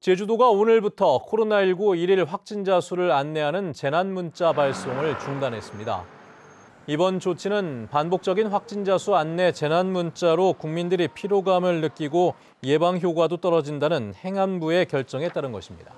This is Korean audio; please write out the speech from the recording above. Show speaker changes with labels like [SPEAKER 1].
[SPEAKER 1] 제주도가 오늘부터 코로나19 일일 확진자 수를 안내하는 재난문자 발송을 중단했습니다. 이번 조치는 반복적인 확진자 수 안내 재난문자로 국민들이 피로감을 느끼고 예방 효과도 떨어진다는 행안부의 결정에 따른 것입니다.